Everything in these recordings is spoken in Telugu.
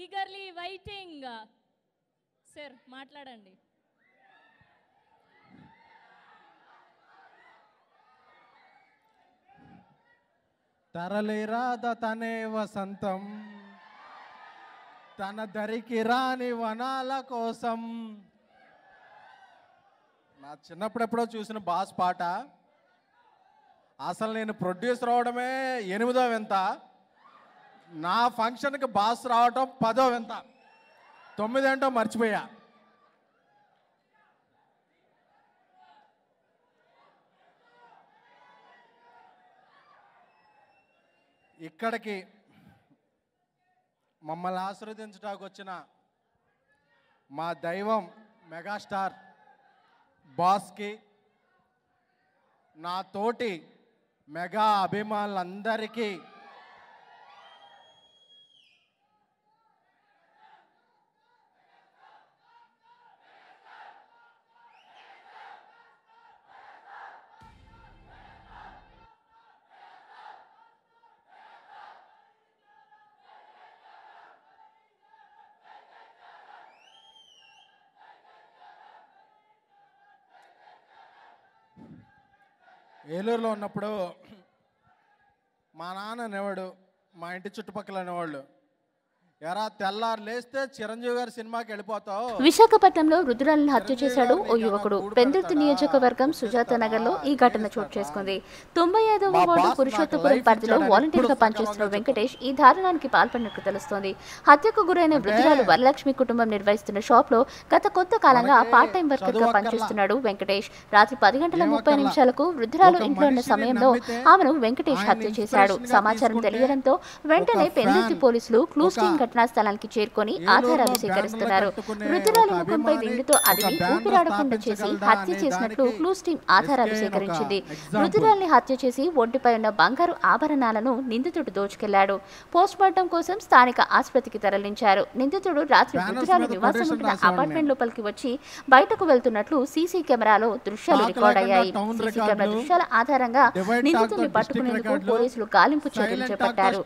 ఈగర్లీ వైటింగ్ సార్ మాట్లాడండి తరలిరాద తనే వసంతం తన దరికి రాని వనాల కోసం నా చిన్నప్పుడు ఎప్పుడో చూసిన బాస్ పాట అసలు నేను ప్రొడ్యూసర్ అవడమే ఎనిమిదో ఎంత నా ఫంక్షన్కి బాస్ రావటం పదో వింత తొమ్మిదేంటో మర్చిపోయా ఇక్కడికి మమ్మల్ని ఆశీర్వదించడానికి వచ్చిన మా దైవం మెగాస్టార్ బాస్కి నా తోటి మెగా అభిమానులందరికీ ఏలూరులో ఉన్నప్పుడు మా నాన్న అనేవాడు మా ఇంటి చుట్టుపక్కల అనేవాళ్ళు విశాఖపట్నంలో రుద్రాలను హత్య చేశాడు ఓ యువకుడు పెందుర్తి నియోజకవర్గం సుజాత నగర్ లో ఈ ఘటన చోటు చేసుకుంది తొంభై ఐదవ వార్డు పురుషోత్తపురం పరిధిలో వాలంటీర్ గా పనిచేస్తున్న వెంకటేష్ ఈ దారుణానికి పాల్పడినట్లు తెలుస్తోంది హత్యకు గురైన వృద్ధురాలు వరలక్ష్మి కుటుంబం నిర్వహిస్తున్న షాప్ లో గత కొంత కాలంగా పార్ట్ టైం వర్కర్ గా పనిచేస్తున్నాడు వెంకటేష్ రాత్రి పది గంటల ముప్పై నిమిషాలకు వృద్ధురాలు ఇంట్లో ఉన్న సమయంలో ఆమెను వెంకటేష్ హత్య చేశాడు సమాచారం తెలియడంతో వెంటనే పెందుర్తి పోలీసులు క్లూస్ టీమ్ ఘటనా స్థలానికి చేరుకొని ఆధారాలు సేకరిస్తున్నారు మృతురాల ముఖంపై విందుతో అదిమి ఊపిరాడకుండా చేసి హత్య చేసినట్లు క్లూస్ టీం ఆధారాలు సేకరించింది మృతురాలిని హత్య చేసి ఒంటిపై ఉన్న బంగారు ఆభరణాలను నిందితుడు దోచుకెళ్లాడు పోస్ట్ మార్టం కోసం స్థానిక ఆసుపత్రికి తరలించారు నిందితుడు రాత్రి మృతురాలు నివాసం ఉంటున్న అపార్ట్మెంట్ లోపలికి వచ్చి బయటకు వెళ్తున్నట్లు సీసీ కెమెరాలో దృశ్యాలు రికార్డ్ అయ్యాయి సీసీ కెమెరా దృశ్యాల ఆధారంగా నిందితుడిని పట్టుకునేందుకు పోలీసులు గాలింపు చర్యలు చేపట్టారు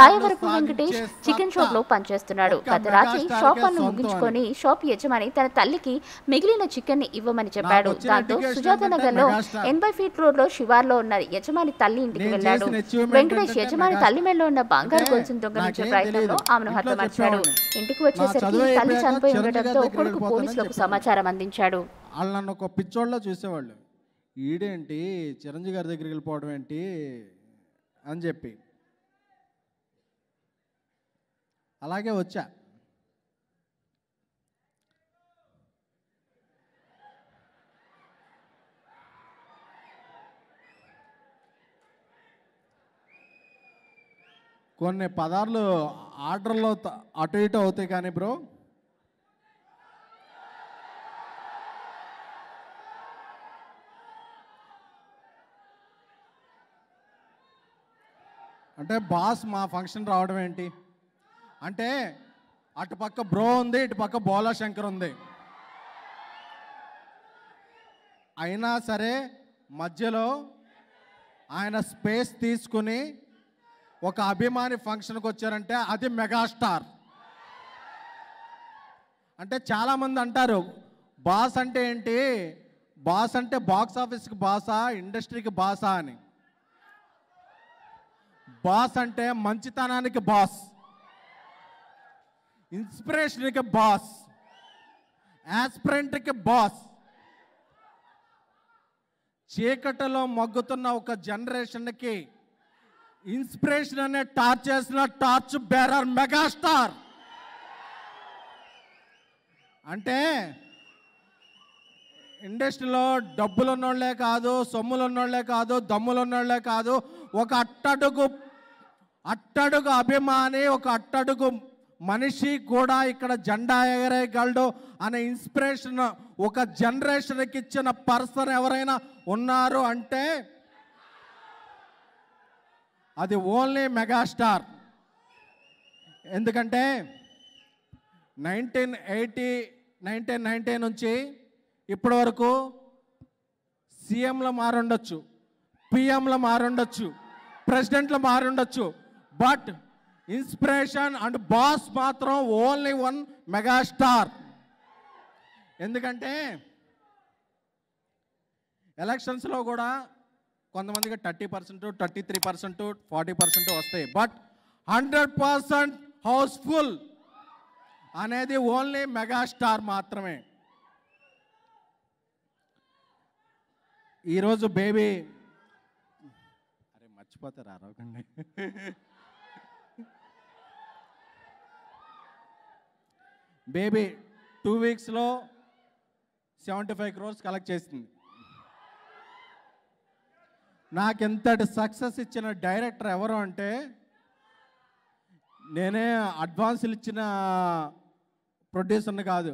రాయవరపు వెంకటేష్ చికెన్ షాప్ లో పనిచేస్తున్నాడు గత రాత్రి షాప్ పనులు ముగించుకొని షాప్ యజమాని తన తల్లికి మిగిలిన చికెన్ ని ఇవ్వమని చెప్పాడు దాంతో సుజాత నగర్ లో ఎనభై ఫీట్ రోడ్ లో శివార్లో ఉన్న యజమాని తల్లి ఇంటికి వెళ్ళాడు వెంకటేష్ యజమాని తల్లి మెడలో ఉన్న బంగారు కొంచెం దొంగలించే ప్రయత్నంలో ఆమెను మార్చాడు ఇంటికి వచ్చేసరికి తల్లి చనిపోయి ఉండటంతో కొడుకు పోలీసులకు సమాచారం అందించాడు చూసేవాళ్ళు ఈడేంటి చిరంజీవి గారి దగ్గరికి వెళ్ళిపోవడం ఏంటి అని చెప్పి అలాగే వచ్చా కొన్ని పదార్లు ఆర్డర్లో అటు ఇటు అవుతాయి కానీ బ్రో అంటే బాస్ మా ఫంక్షన్ రావడం ఏంటి అంటే అటుపక్క బ్రో ఉంది ఇటుపక్క బోలా శంకర్ ఉంది అయినా సరే మధ్యలో ఆయన స్పేస్ తీసుకుని ఒక అభిమాని ఫంక్షన్కి వచ్చారంటే అది మెగాస్టార్ అంటే చాలామంది అంటారు బాస్ అంటే ఏంటి బాస్ అంటే బాక్స్ ఆఫీస్కి బాసా ఇండస్ట్రీకి బాసా అని బాస్ అంటే మంచితనానికి బాస్ ఇన్స్పిరేషన్కి బాస్ बॉस యాస్పిరెంట్ కి బాస్ చీకటిలో మగ్గుతున్న ఒక జనరేషన్కి ఇన్స్పిరేషన్ అనే టార్చ్ చేసిన టార్చ్ బేరర్ మెగాస్టార్ అంటే ఇండస్ట్రీలో డబ్బులు ఉన్నోళ్ళే కాదు సొమ్ములు ఉన్నోళ్ళే కాదు దమ్ములు ఉన్నోళ్ళే కాదు ఒక అట్టడుగు అట్టడుగు అభిమాని ఒక అట్టడుగు మనిషి కూడా ఇక్కడ జెండా ఎగరేయగలడు అనే ఇన్స్పిరేషన్ ఒక జనరేషన్కి ఇచ్చిన పర్సన్ ఎవరైనా ఉన్నారు అంటే అది ఓన్లీ మెగాస్టార్ ఎందుకంటే నైన్టీన్ ఎయిటీ నైన్టీన్ నైన్టీ నుంచి ఇప్పటి వరకు సీఎంలు మారుండొచ్చు పిఎంలు మారుండొచ్చు ప్రెసిడెంట్లు మారుండొచ్చు బట్ ఇన్స్పిరేషన్ అండ్ బాస్ మాత్రం ఓన్లీ వన్ మెగాస్టార్ ఎందుకంటే ఎలక్షన్స్లో కూడా కొంతమందికి thirty percent thirty three percent forty percent వస్తాయి బట్ హండ్రెడ్ పర్సెంట్ హౌస్ఫుల్ అనేది ఓన్లీ మెగాస్టార్ మాత్రమే ఈరోజు బేబీ అరే మర్చిపోతారు ఆరోగండి బేబీ టూ వీక్స్లో సెవెంటీ ఫైవ్ క్రోర్స్ కలెక్ట్ చేసింది నాకెంతటి సక్సెస్ ఇచ్చిన డైరెక్టర్ ఎవరు అంటే నేనే అడ్వాన్సులు ఇచ్చిన ప్రొడ్యూసర్ని కాదు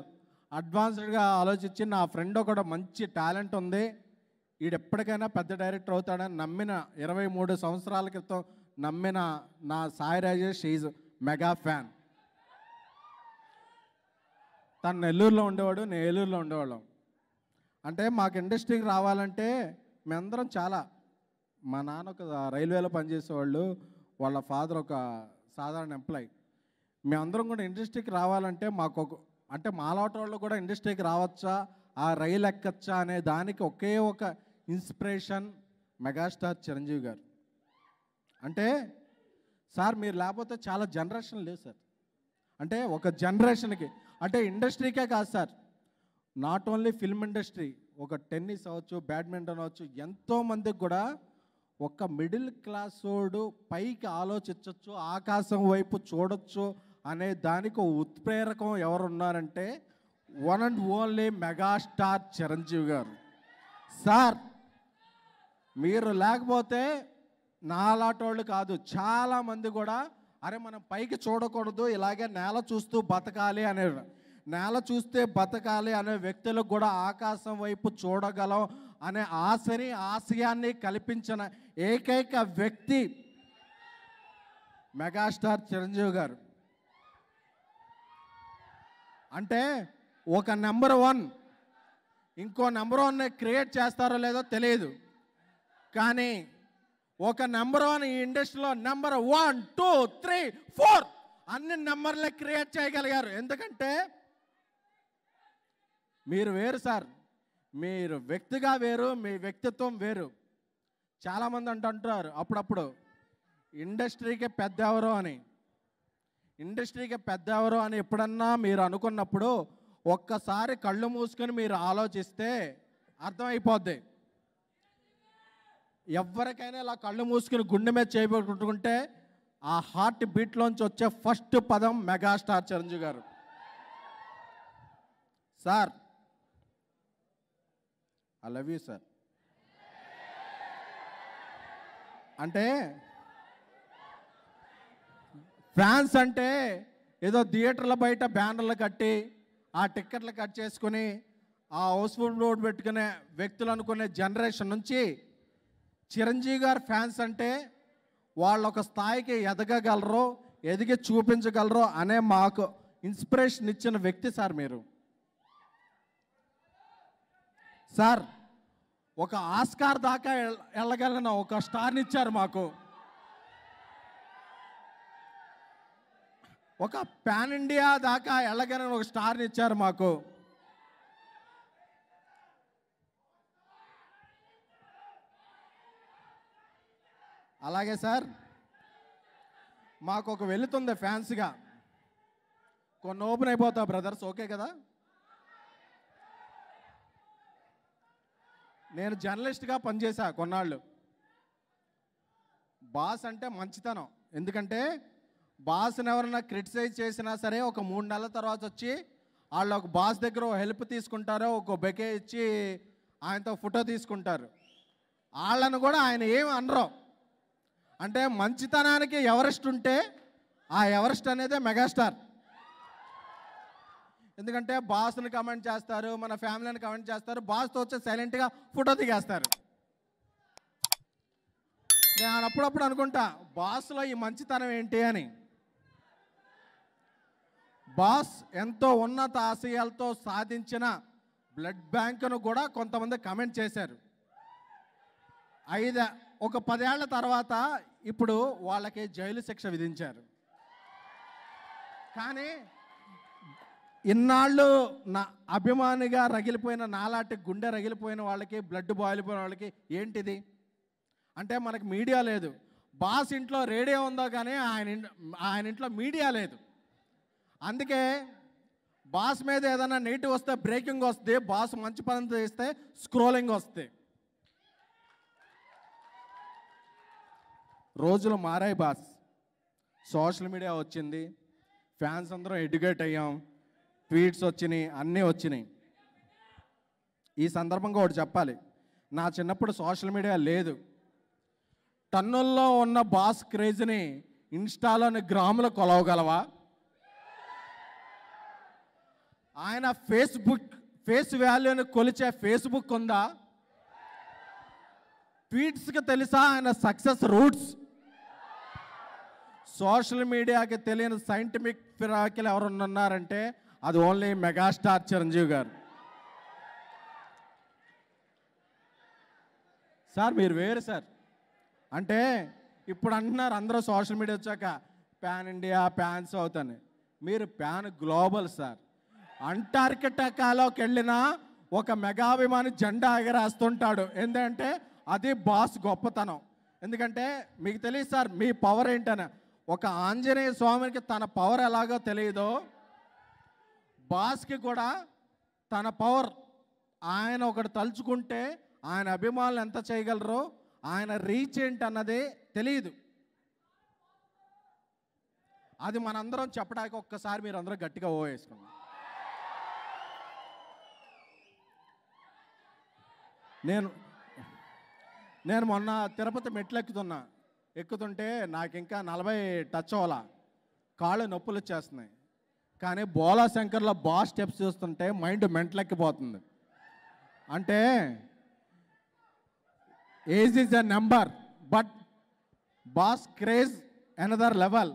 అడ్వాన్స్డ్గా ఆలోచించి నా ఫ్రెండ్ ఒకడు మంచి టాలెంట్ ఉంది వీడు ఎప్పటికైనా పెద్ద డైరెక్టర్ అవుతాడని నమ్మిన ఇరవై మూడు సంవత్సరాల క్రితం నమ్మిన నా Sai Rajesh is mega fan తను నెల్లూరులో ఉండేవాడు నేను ఏలూరులో ఉండేవాళ్ళం అంటే మాకు ఇండస్ట్రీకి రావాలంటే మేమందరం చాలా మా నాన్న ఒక రైల్వేలో పనిచేసేవాళ్ళు వాళ్ళ ఫాదర్ ఒక సాధారణ ఎంప్లాయీ మేమందరం కూడా ఇండస్ట్రీకి రావాలంటే మాకు ఒక అంటే మాలాట వాళ్ళు కూడా ఇండస్ట్రీకి రావచ్చా ఆ రైలు ఎక్కచ్చా అనే దానికి ఒకే ఒక ఇన్స్పిరేషన్ మెగాస్టార్ చిరంజీవి గారు అంటే సార్ మీరు లేకపోతే చాలా జనరేషన్ లేదు సార్ అంటే ఒక జనరేషన్కి అంటే ఇండస్ట్రీకే కాదు sir not only film industry ఒక టెన్నిస్ అవ్వచ్చు బ్యాడ్మింటన్ అవ్వచ్చు ఎంతోమందికి కూడా ఒక మిడిల్ క్లాసోడు పైకి ఆలోచించవచ్చు ఆకాశం వైపు చూడొచ్చు అనే దానికి ఉత్ప్రేరకం ఎవరున్నారంటే one and only megastar Chiranjeevi garu sir మీరు లేకపోతే నాలాటోళ్ళు కాదు చాలామంది కూడా అరే మనం పైకి చూడకూడదు ఇలాగే నేల చూస్తూ బతకాలి అనే నేల చూస్తే బతకాలి అనే వ్యక్తులకు కూడా ఆకాశం వైపు చూడగలం అనే ఆశని ఆశయాన్ని కల్పించిన ఏకైక వ్యక్తి మెగాస్టార్ చిరంజీవి గారు అంటే ఒక నెంబర్ వన్ ఇంకో నెంబర్ వన్ క్రియేట్ చేస్తారో లేదో తెలియదు కానీ ఒక నెంబర్ వన్ ఈ ఇండస్ట్రీలో number one two three four అన్ని నెంబర్లే క్రియేట్ చేయగలిగారు ఎందుకంటే మీరు వేరు సార్ మీరు వ్యక్తిగా వేరు మీ వ్యక్తిత్వం వేరు చాలామంది అంటుంటారు అప్పుడప్పుడు ఇండస్ట్రీకి పెద్ద ఎవరు అని ఇండస్ట్రీకి పెద్ద ఎవరు అని ఎప్పుడన్నా మీరు అనుకున్నప్పుడు ఒక్కసారి కళ్ళు మూసుకొని మీరు ఆలోచిస్తే అర్థమైపోద్ది ఎవరికైనా ఇలా కళ్ళు మూసుకుని గుండె మీద చేయబట్టుకుంటే ఆ హార్ట్ బీట్లోంచి వచ్చే ఫస్ట్ పదం megastar Chiranjeevi garu sir I love you sir అంటే ఫ్యాన్స్ అంటే ఏదో థియేటర్ల బయట బ్యానర్లు కట్టి ఆ టిక్కెట్లు కట్ చేసుకుని ఆ హౌస్ఫుల్ రోడ్ పెట్టుకునే వ్యక్తులు అనుకునే జనరేషన్ నుంచి చిరంజీవి గారు ఫ్యాన్స్ అంటే వాళ్ళు ఒక స్థాయికి ఎదగగలరు ఎదిగి చూపించగలరు అనే మాకు ఇన్స్పిరేషన్ ఇచ్చిన వ్యక్తి సార్ మీరు సార్ ఒక ఆస్కార్ దాకా వెళ్ళగలిగిన ఒక స్టార్ని ఇచ్చారు మాకు ఒక పాన్ ఇండియా దాకా వెళ్ళగలిగిన ఒక స్టార్ని ఇచ్చారు మాకు అలాగే సార్ మాకు ఒక వెళుతుంది ఫ్యాన్స్గా కొన్ని ఓపెన్ అయిపోతా బ్రదర్స్ ఓకే కదా నేను జర్నలిస్ట్గా పనిచేశా కొన్నాళ్ళు బాస్ అంటే మంచితనం ఎందుకంటే బాస్ని ఎవరైనా క్రిటిసైజ్ చేసినా సరే ఒక మూడు నెలల తర్వాత వచ్చి వాళ్ళు ఒక బాస్ దగ్గర హెల్ప్ తీసుకుంటారో ఒక బెకే ఇచ్చి ఆయనతో ఫోటో తీసుకుంటారు వాళ్ళను కూడా ఆయన ఏమి అనరు అంటే మంచితనానికి ఎవరెస్ట్ ఉంటే ఆ ఎవరెస్ట్ అనేదే మెగాస్టార్ ఎందుకంటే బాస్ని కమెంట్ చేస్తారు మన ఫ్యామిలీని కమెంట్ చేస్తారు బాస్తో వచ్చి సైలెంట్గా ఫోటో దిగేస్తారు నేను అప్పుడప్పుడు అనుకుంటా బాస్లో ఈ మంచితనం ఏంటి అని బాస్ ఎంతో ఉన్నత ఆశయాలతో సాధించిన బ్లడ్ బ్యాంకును కూడా కొంతమంది కమెంట్ చేశారు ఐదు ఒక పదేళ్ల తర్వాత ఇప్పుడు వాళ్ళకి జైలు శిక్ష విధించారు కానీ ఇన్నాళ్ళు నా అభిమానిగా రగిలిపోయిన నాలాటి గుండె రగిలిపోయిన వాళ్ళకి బ్లడ్ బాయిల్ పోయిన వాళ్ళకి ఏంటిది అంటే మనకు మీడియా లేదు బాస్ ఇంట్లో రేడియో ఉందో కానీ ఆయన ఆయన ఇంట్లో మీడియా లేదు అందుకే బాస్ మీద ఏదైనా నెగిటివ్ వస్తే బ్రేకింగ్ వస్తుంది బాస్ మంచి పనితో చేస్తే స్క్రోలింగ్ వస్తుంది రోజులు మారాయి బాస్ సోషల్ మీడియా వచ్చింది ఫ్యాన్స్ అందరం ఎడ్యుకేట్ అయ్యాం ట్వీట్స్ వచ్చినాయి అన్నీ వచ్చినాయి ఈ సందర్భంగా ఒకటి చెప్పాలి నా చిన్నప్పుడు సోషల్ మీడియా లేదు టన్నుల్లో ఉన్న బాస్ క్రేజ్ని ఇన్స్టాలోని గ్రాములు కొలవగలవా ఆయన ఫేస్బుక్ ఫేస్ వాల్యూని కొలిచే ఫేస్బుక్ ఉందా ట్వీట్స్కి తెలుసా ఆయన సక్సెస్ రూట్స్ సోషల్ మీడియాకి తెలియని సైంటిఫిక్ ఫిరాకిలు ఎవరున్నారంటే అది only megastar Chiranjeevi garu sir మీరు వేరు సార్ అంటే ఇప్పుడు అంటున్నారు అందరూ సోషల్ మీడియా వచ్చాక ప్యాన్ ఇండియా ప్యాన్ సౌత్ అని మీరు ప్యాన్ గ్లోబల్ సార్ అంటార్కిటకాలోకి వెళ్ళిన ఒక మెగాభిమాని జెండా ఎగరేస్తుంటాడు ఎందుకంటే అది బాస్ గొప్పతనం ఎందుకంటే మీకు తెలియదు సార్ మీ పవర్ ఏంటనే ఒక ఆంజనేయ స్వామికి తన పవర్ ఎలాగో తెలియదో బాస్కి కూడా తన పవర్ ఆయన ఒకటి తలుచుకుంటే ఆయన అభిమానులు ఎంత చేయగలరో ఆయన రీచ్ ఏంటి అన్నది తెలియదు అది మనందరం చెప్పడానికి ఒక్కసారి మీరు అందరూ గట్టిగా ఓ వేసుకున్నాం నేను నేను మొన్న తిరుపతి మెట్లెక్కుతున్నా ఎక్కుతుంటే నాకు ఇంకా నలభై టచ్ అవ్వాలా కాళ్ళు నొప్పులు వచ్చేస్తున్నాయి కానీ బోలా శంకర్లో బాస్ స్టెప్స్ చూస్తుంటే మైండ్ మెంటలెక్కిపోతుంది అంటే age is a number but boss craze another level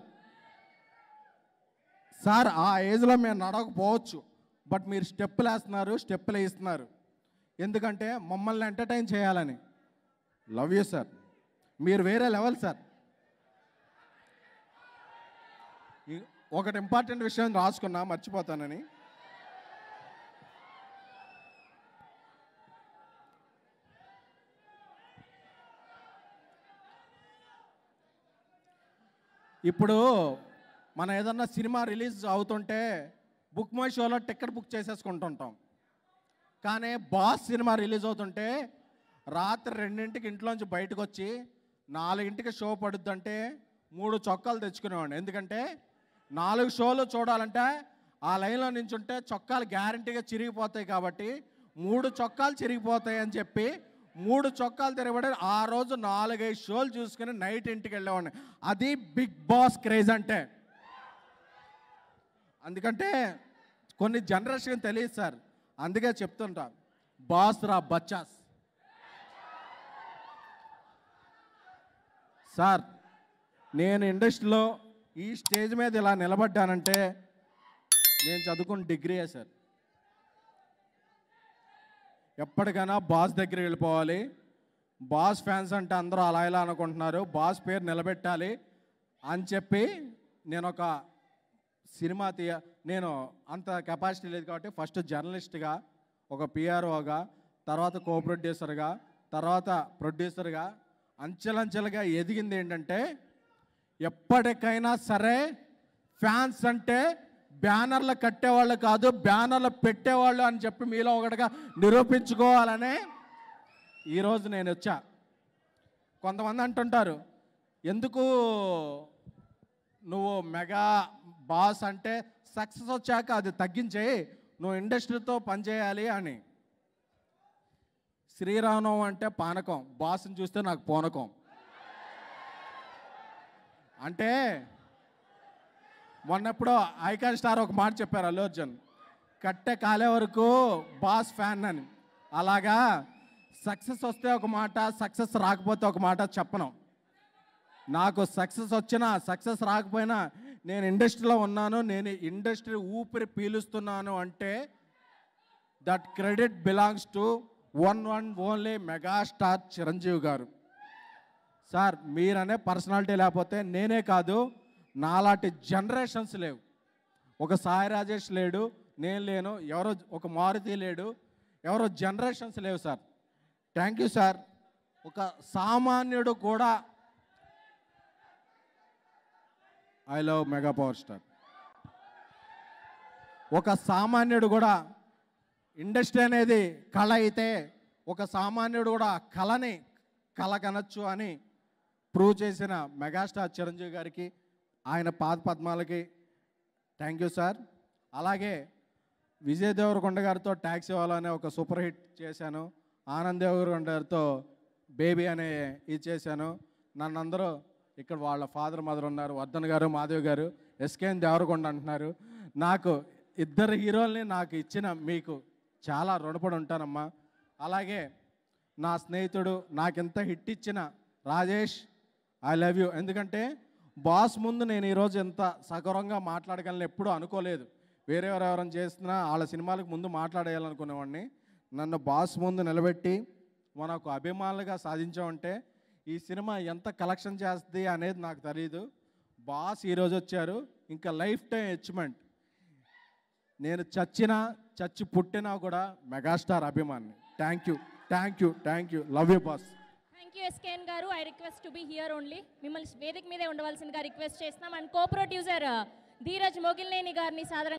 sir ఆ ఏజ్లో మేము నడవకపోవచ్చు బట్ మీరు స్టెప్పులు వేస్తున్నారు స్టెప్పులు వేస్తున్నారు ఎందుకంటే మమ్మల్ని ఎంటర్టైన్ చేయాలని లవ్ యూ సార్ మీరు వేరే లెవెల్ సార్ ఒకటి ఇంపార్టెంట్ విషయం రాసుకున్నా మర్చిపోతానని ఇప్పుడు మనం ఏదన్నా సినిమా రిలీజ్ అవుతుంటే బుక్ మై షోలో టికెట్ బుక్ చేసేసుకుంటుంటాం కానీ బాస్ సినిమా రిలీజ్ అవుతుంటే రాత్రి రెండింటికి ఇంట్లోంచి బయటకు వచ్చి నాలుగింటికి షో పడుద్దంటే మూడు చొక్కాలు తెచ్చుకునేవాడిని ఎందుకంటే నాలుగు షోలు చూడాలంటే ఆ లైన్లో నించుంటే చొక్కాలు గ్యారంటీగా చిరిగిపోతాయి కాబట్టి మూడు చొక్కాలు చిరిగిపోతాయి అని చెప్పి మూడు చొక్కాలు తిరగబడి ఆ రోజు నాలుగైదు షోలు చూసుకుని నైట్ ఇంటికి వెళ్ళేవాడిని అది బిగ్ బాస్ క్రేజ్ అంటే అందుకంటే కొన్ని జనరేషన్ తెలియదు సార్ అందుకే చెప్తుంటా బాస్ రా బచ్చాస్ సార్ నేను ఇండస్ట్రీలో ఈ స్టేజ్ మీద ఇలా నిలబడ్డానంటే నేను చదువుకున్న డిగ్రీయే సార్ ఎప్పటికైనా బాస్ దగ్గర వెళ్ళిపోవాలి బాస్ ఫ్యాన్స్ అంటే అందరూ అలా ఇలా అనుకుంటున్నారు బాస్ పేరు నిలబెట్టాలి అని చెప్పి నేను ఒక సినిమా తీయ నేను అంత కెపాసిటీ లేదు కాబట్టి ఫస్ట్ జర్నలిస్ట్గా ఒక పిఆర్ఓగా తర్వాత కో ప్రొడ్యూసర్గా తర్వాత ప్రొడ్యూసర్గా అంచెలంచెలుగా ఎదిగింది ఏంటంటే ఎప్పటికైనా సరే ఫ్యాన్స్ అంటే బ్యానర్లు కట్టేవాళ్ళు కాదు బ్యానర్లు పెట్టేవాళ్ళు అని చెప్పి మీలో ఒకటిగా నిరూపించుకోవాలని ఈరోజు నేను వచ్చా కొంతమంది అంటుంటారు ఎందుకు నువ్వు మెగా బాస్ అంటే సక్సెస్ వచ్చాక అది తగ్గించేయి నువ్వు ఇండస్ట్రీతో పనిచేయాలి అని శ్రీరామనవం అంటే పానకం బాస్ని చూస్తే నాకు పోనకం అంటే మొన్నప్పుడు ఐకాన్ స్టార్ ఒక మాట చెప్పారు అల్లు అర్జున్ కట్టె కాలే వరకు బాస్ ఫ్యాన్ అని అలాగా సక్సెస్ వస్తే ఒక మాట సక్సెస్ రాకపోతే ఒక మాట చెప్పను నాకు సక్సెస్ వచ్చినా సక్సెస్ రాకపోయినా నేను ఇండస్ట్రీలో ఉన్నాను నేను ఇండస్ట్రీ ఊపిరి పీలుస్తున్నాను అంటే that credit belongs to one one only megastar Chiranjeevi garu sir మీరనే personality లేకపోతే నేనే కాదు నాలాంటి జనరేషన్స్ లేవు ఒక సాయి రాజేష్ లేడు నేను లేను ఎవరో ఒక మారుతి లేడు ఎవరో జనరేషన్స్ లేవు సార్ థ్యాంక్ యూ సార్ ఒక సామాన్యుడు కూడా I love mega power star ఒక సామాన్యుడు కూడా ఇండస్ట్రీ అనేది కళ అయితే ఒక సామాన్యుడు కూడా కళని కళ కనొచ్చు అని ప్రూవ్ చేసిన మెగాస్టార్ చిరంజీవి గారికి ఆయన పాద పద్మాలకి థ్యాంక్ యూ సార్ అలాగే విజయ్ దేవరకొండ గారితో ట్యాక్సీ వాళ్ళ ఒక సూపర్ హిట్ చేశాను ఆనంద్ దేవరకొండ గారితో బేబీ అనే ఇది చేశాను నన్ను అందరూ ఇక్కడ వాళ్ళ ఫాదర్ మదర్ ఉన్నారు వర్ధన్ గారు మాధవ్ గారు ఎస్కేఎన్ దేవరకొండ అంటున్నారు నాకు ఇద్దరు హీరోల్ని నాకు ఇచ్చిన మీకు చాలా రుణపడి ఉంటానమ్మా అలాగే నా స్నేహితుడు నాకెంత హిట్ ఇచ్చిన రాజేష్ ఐ లవ్ యూ ఎందుకంటే బాస్ ముందు నేను ఈరోజు ఎంత సగౌరంగా మాట్లాడగలను ఎప్పుడూ అనుకోలేదు వేరే ఎవరెవరైనా చేస్తున్నా వాళ్ళ సినిమాలకు ముందు మాట్లాడేయాలనుకునేవాడిని నన్ను బాస్ ముందు నిలబెట్టి మనకు అభిమానులుగా సాధించామంటే ఈ సినిమా ఎంత కలెక్షన్ చేస్తుంది అనేది నాకు తెలియదు బాస్ ఈరోజు వచ్చారు ఇంకా లైఫ్ టైం అచీవ్మెంట్ నేను చచ్చినా చచ్చి పుట్టినా కూడా మెగాస్టార్ అభిమాని thank you thank you thank you love you boss thank you SKN garu I request to be here only మిమ్మల్ని వేదిక మీదే ఉండవలసిందిగా రిక్వెస్ట్ చేస్తున్నాం and co producer Dheeraj Mogilneni గారిని సాధారణ